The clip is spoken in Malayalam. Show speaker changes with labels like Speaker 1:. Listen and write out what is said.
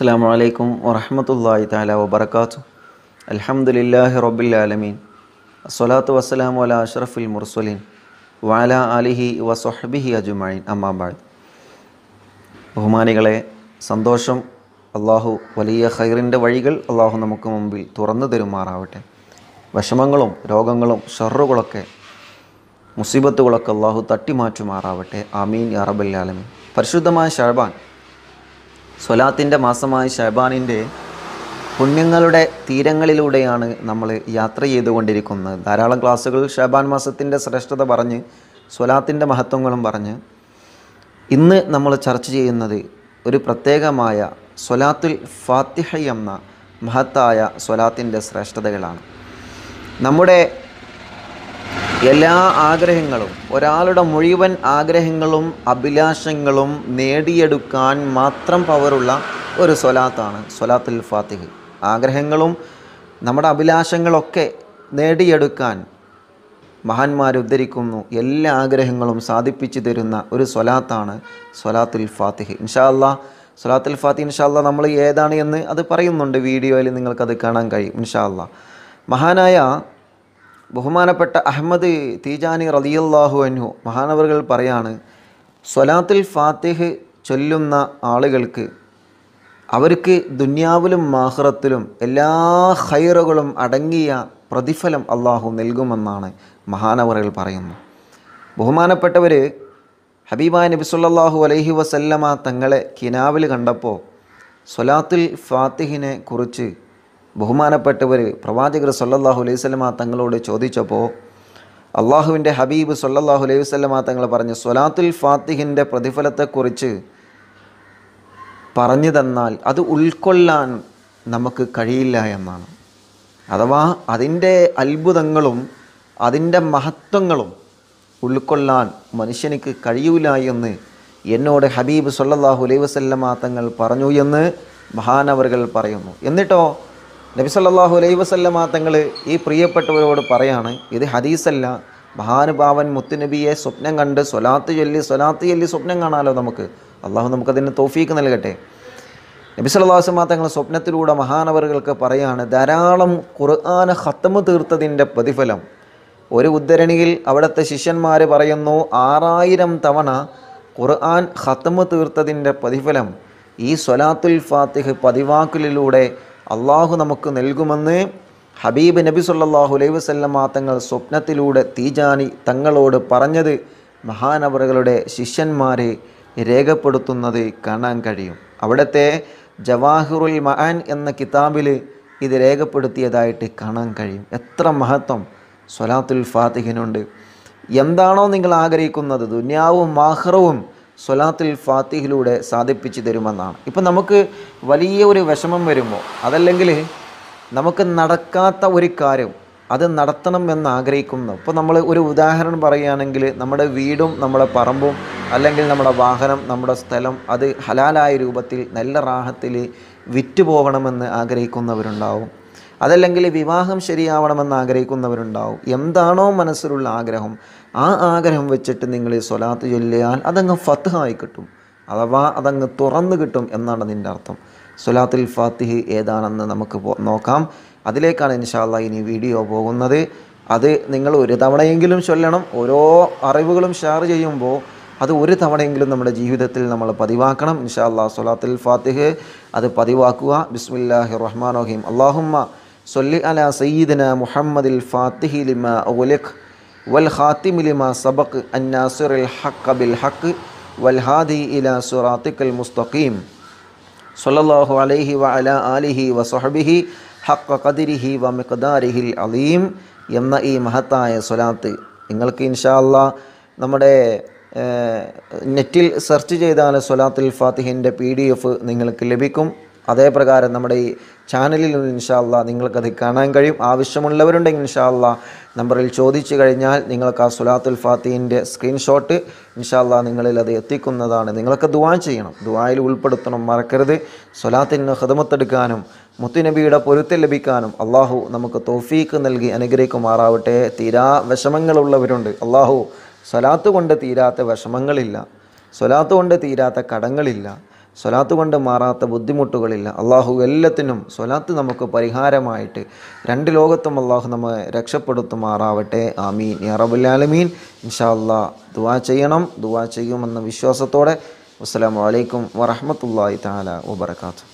Speaker 1: അസ്സാം വലൈക്കും വറഹമത്തല്ലാഹി താല വബർക്കാത്തു അലഹമുല്ലാഹി റബുല്ലാലമീൻ അസ്വലാത്തു വസ്സലാം വല അഷറഫുൽ മുർസലീൻ വാല അലിഹി വസൊഹബിഹി അജുമായി അമ്മാബായ് ബഹുമാനികളെ സന്തോഷം അള്ളാഹു വലിയ ഖൈറിൻ്റെ വഴികൾ അള്ളാഹു നമുക്ക് മുമ്പിൽ തുറന്നു തരുമാറാവട്ടെ വിഷമങ്ങളും രോഗങ്ങളും ഷറുകളൊക്കെ മുസീബത്തുകളൊക്കെ അള്ളാഹു തട്ടിമാറ്റുമാറാവട്ടെ ആമീൻ അറബല്ലാലമീൻ പരിശുദ്ധമായ ഷഹബാൻ സ്വലാത്തിൻ്റെ മാസമായ ഷഹബാനിൻ്റെ പുണ്യങ്ങളുടെ തീരങ്ങളിലൂടെയാണ് നമ്മൾ യാത്ര ചെയ്തുകൊണ്ടിരിക്കുന്നത് ധാരാളം ക്ലാസ്സുകൾ ഷഹബാൻ മാസത്തിൻ്റെ ശ്രേഷ്ഠത പറഞ്ഞ് സ്വലാത്തിൻ്റെ മഹത്വങ്ങളും പറഞ്ഞ് ഇന്ന് നമ്മൾ ചർച്ച ചെയ്യുന്നത് ഒരു പ്രത്യേകമായ സ്വലാത്തുൽ ഫാത്തിഹ എന്ന മഹത്തായ സ്വലാത്തിൻ്റെ ശ്രേഷ്ഠതകളാണ് നമ്മുടെ എല്ലാ ആഗ്രഹങ്ങളും ഒരാളുടെ മുഴുവൻ ആഗ്രഹങ്ങളും അഭിലാഷങ്ങളും നേടിയെടുക്കാൻ മാത്രം പവറുള്ള ഒരു സ്വലാത്താണ് സ്വലാത്തുൽ ഫാത്തിഹ് ആഗ്രഹങ്ങളും നമ്മുടെ അഭിലാഷങ്ങളൊക്കെ നേടിയെടുക്കാൻ മഹാന്മാർ ഉദ്ധരിക്കുന്നു എല്ലാ ആഗ്രഹങ്ങളും സാധിപ്പിച്ചു തരുന്ന ഒരു സ്വലാത്താണ് സ്വലാത്തുൽ ഫാത്തിഹ് ഇൻഷാ അല്ലാ സ്വലാത്തുൽ ഫാത്തിഹ് ഇൻഷാ അല്ലാ നമ്മൾ ഏതാണ് എന്ന് അത് പറയുന്നുണ്ട് വീഡിയോയിൽ നിങ്ങൾക്കത് കാണാൻ കഴിയും ഇൻഷാ അല്ലാ മഹാനായ ബഹുമാനപ്പെട്ട അഹമ്മദ് തീജാനി റലിയല്ലാഹു അൻഹു മഹാനവറുകൾ പറയാണ് സ്വലാത്തിൽ ഫാത്തിഹ് ചൊല്ലുന്ന ആളുകൾക്ക് അവർക്ക് ദുന്യാവിലും മാഹ്റത്തിലും എല്ലാ ഹൈറുകളും അടങ്ങിയ പ്രതിഫലം അള്ളാഹു നൽകുമെന്നാണ് മഹാനവറുകൾ പറയുന്നത് ബഹുമാനപ്പെട്ടവർ ഹബീബായ നബിസുല്ലാഹു അലൈഹി വസല്ലമ തങ്ങളെ കിനാവിൽ കണ്ടപ്പോൾ സ്വലാത്തുൽ ഫാത്തിഹിനെ കുറിച്ച് ബഹുമാനപ്പെട്ടവർ പ്രവാചകർ സല്ലാഹു അലൈഹി സ്വലമ തങ്ങളോട് ചോദിച്ചപ്പോൾ അള്ളാഹുവിൻ്റെ ഹബീബ് സല്ലാഹു അലൈഹി സ്വലമ തങ്ങൾ പറഞ്ഞു സൊലാത്തുൽ ഫാത്തിഹിൻ്റെ പ്രതിഫലത്തെക്കുറിച്ച് പറഞ്ഞു തന്നാൽ അത് ഉൾക്കൊള്ളാൻ നമുക്ക് കഴിയില്ല എന്നാണ് അഥവാ അതിൻ്റെ അത്ഭുതങ്ങളും അതിൻ്റെ മഹത്വങ്ങളും ഉൾക്കൊള്ളാൻ മനുഷ്യനിക്ക് കഴിയൂല എന്ന് എന്നോട് ഹബീബ് സല്ലാഹു അലൈവസല്ലമാ തങ്ങൾ പറഞ്ഞു എന്ന് മഹാനവറുകൾ പറയുന്നു എന്നിട്ടോ നബി സല്ലാഹു അലൈ വസല്ലമ തങ്ങൾ ഈ പ്രിയപ്പെട്ടവരോട് പറയാണ് ഇത് ഹദീസല്ല മഹാനുഭാവൻ മുത്തുനബിയെ സ്വപ്നം കണ്ട് സ്വലാത്ത് ചൊല്ലി സ്വലാത്ത് ചൊല്ലി സ്വപ്നം കാണാമല്ലോ നമുക്ക് അള്ളാഹു നമുക്കതിന് തോഫീക്ക് നൽകട്ടെ നബി സല്ലാസ്മാ തങ്ങൾ സ്വപ്നത്തിലൂടെ മഹാനവറുകൾക്ക് പറയാണ് ധാരാളം ഖുർആാന ഹത്തമ് തീർത്തതിൻ്റെ പ്രതിഫലം ഒരു ഉദ്ധരണിയിൽ അവിടുത്തെ ശിഷ്യന്മാർ പറയുന്നു ആറായിരം തവണ ഖുർആൻ ഹത്തമ് തീർത്തതിൻ്റെ പ്രതിഫലം ഈ സ്വലാത്തുൽ ഫാത്തിഹ് പതിവാക്കലിലൂടെ അള്ളാഹു നമുക്ക് നൽകുമെന്ന് ഹബീബ് നബി സല്ലാഹു അലൈഹി വസല്ലമ്മ തങ്ങൾ സ്വപ്നത്തിലൂടെ തീജാനി തങ്ങളോട് പറഞ്ഞത് മഹാനവറുകളുടെ ശിഷ്യന്മാരെ രേഖപ്പെടുത്തുന്നത് കാണാൻ കഴിയും അവിടുത്തെ ജവാഹിറുൽ മഹാൻ എന്ന കിതാബിൽ ഇത് രേഖപ്പെടുത്തിയതായിട്ട് കാണാൻ കഴിയും എത്ര മഹത്വം സ്വലാത്തുൽ ഫാത്തിഹിനുണ്ട് എന്താണോ നിങ്ങൾ ആഗ്രഹിക്കുന്നത് ദുന്യാവും മാഹ്റവും സ്വലാത്തിൽ ഫാത്തിഹിലൂടെ സാധിപ്പിച്ച് തരുമെന്നാണ് ഇപ്പം നമുക്ക് വലിയ ഒരു വിഷമം വരുമ്പോൾ അതല്ലെങ്കിൽ നമുക്ക് നടക്കാത്ത ഒരു കാര്യം അത് നടത്തണം എന്ന് ആഗ്രഹിക്കുന്നു ഇപ്പോൾ നമ്മൾ ഒരു ഉദാഹരണം പറയുകയാണെങ്കിൽ നമ്മുടെ വീടും നമ്മുടെ പറമ്പും അല്ലെങ്കിൽ നമ്മുടെ വാഹനം നമ്മുടെ സ്ഥലം അത് ഹലാലായ രൂപത്തിൽ നല്ല റാഹത്തിൽ വിറ്റ് പോകണമെന്ന് ആഗ്രഹിക്കുന്നവരുണ്ടാവും അതല്ലെങ്കിൽ വിവാഹം ശരിയാവണമെന്ന് ആഗ്രഹിക്കുന്നവരുണ്ടാവും എന്താണോ മനസ്സിലുള്ള ആഗ്രഹം ആ ആഗ്രഹം വെച്ചിട്ട് നിങ്ങൾ ഈ സ്വലാത്ത് ചൊല്ലിയാൽ അതങ്ങ് ഫത്ത്ഹായി കിട്ടും അഥവാ അതങ്ങ് തുറന്നു കിട്ടും എന്നാണ് നിൻ്റെ അർത്ഥം സുലാത്തുൽ ഫാത്തിഹ് ഏതാണെന്ന് നമുക്ക് നോക്കാം അതിലേക്കാണ് ഇൻഷാല്ല ഇനി വീഡിയോ പോകുന്നത് അത് നിങ്ങൾ ഒരു തവണയെങ്കിലും ചൊല്ലണം ഓരോ അറിവുകളും ഷെയർ ചെയ്യുമ്പോൾ അത് ഒരു തവണയെങ്കിലും നമ്മുടെ ജീവിതത്തിൽ നമ്മൾ പതിവാക്കണം ഇൻഷാല്ലാ സുലാത്തുൽ ഫാത്തിഹ് അത് പതിവാക്കുക ബിസ്മില്ലാഹി റഹ്മാൻ റഹീം അള്ളാഹുമ്മ സൊല്ലി അല സയ്യിദിന മുഹമ്മദിൽ ഫാത്തിഹി ലിമ ഒലഖ് വൽ ഹാത്തിമിലിമ സബക് അന്നാസുറിൽ ഹക്ക് ബിൽ ഹക്ക് വൽ ഹാദി ഇല സുറാത്തിക്കൽ മുസ്തഖീം സൊല്ലാഹു അലൈഹി വ അല ആലിഹി വസഹബിഹി ഹക്ക കദിരിഹി വ മിഖദാരിഹിൽ അലീം എന്ന ഈ മഹത്തായ സ്വലാത്ത് നിങ്ങൾക്ക് ഇൻഷാ അല്ലാ നമ്മുടെ നെറ്റിൽ സെർച്ച് ചെയ്താൽ സൊലാത്തുൽ ഫാത്തിഹിൻ്റെ പി ഡി എഫ് നിങ്ങൾക്ക് ലഭിക്കും അതേപ്രകാരം നമ്മുടെ ഈ ചാനലിൽ ഇൻഷാല്ല നിങ്ങൾക്കത് കാണാൻ കഴിയും ആവശ്യമുള്ളവരുണ്ടെങ്കിൽ ഇൻഷാല്ല നമ്പറിൽ ചോദിച്ചു കഴിഞ്ഞാൽ നിങ്ങൾക്ക് ആ സുലാത്തുൽ ഫാത്തിൻ്റെ സ്ക്രീൻഷോട്ട് ഇൻഷാല്ല നിങ്ങളിൽ അത് എത്തിക്കുന്നതാണ് നിങ്ങൾക്ക് ദുവാ ചെയ്യണം ദുവായിൽ ഉൾപ്പെടുത്തണം മറക്കരുത് സുലാത്തിന് ഹൃദമത്തെടുക്കാനും മുത്തുനബിയുടെ പൊരുത്തം ലഭിക്കാനും അള്ളാഹു നമുക്ക് തോഫീക്ക് നൽകി അനുഗ്രഹിക്കുമാറാവട്ടെ തീരാ വിഷമങ്ങളുള്ളവരുണ്ട് അള്ളാഹു സ്വലാത്ത് കൊണ്ട് തീരാത്ത വിഷമങ്ങളില്ല സ്വലാത്ത് കൊണ്ട് തീരാത്ത കടങ്ങളില്ല സ്വലാത്ത് കൊണ്ട് മാറാത്ത ബുദ്ധിമുട്ടുകളില്ല അള്ളാഹു എല്ലാത്തിനും സ്വലാത്ത് നമുക്ക് പരിഹാരമായിട്ട് രണ്ട് ലോകത്തും അള്ളാഹു നമ്മെ രക്ഷപ്പെടുത്തുമാറാവട്ടെ ആമീൻ അറബുല്ലാലമീൻ ഇൻഷാ അല്ലാ ദുവാ ചെയ്യണം ദുവാ ചെയ്യുമെന്ന വിശ്വാസത്തോടെ അസ്സാം വലൈക്കും വറഹമത്തല്ലാഹി താല വാത്തു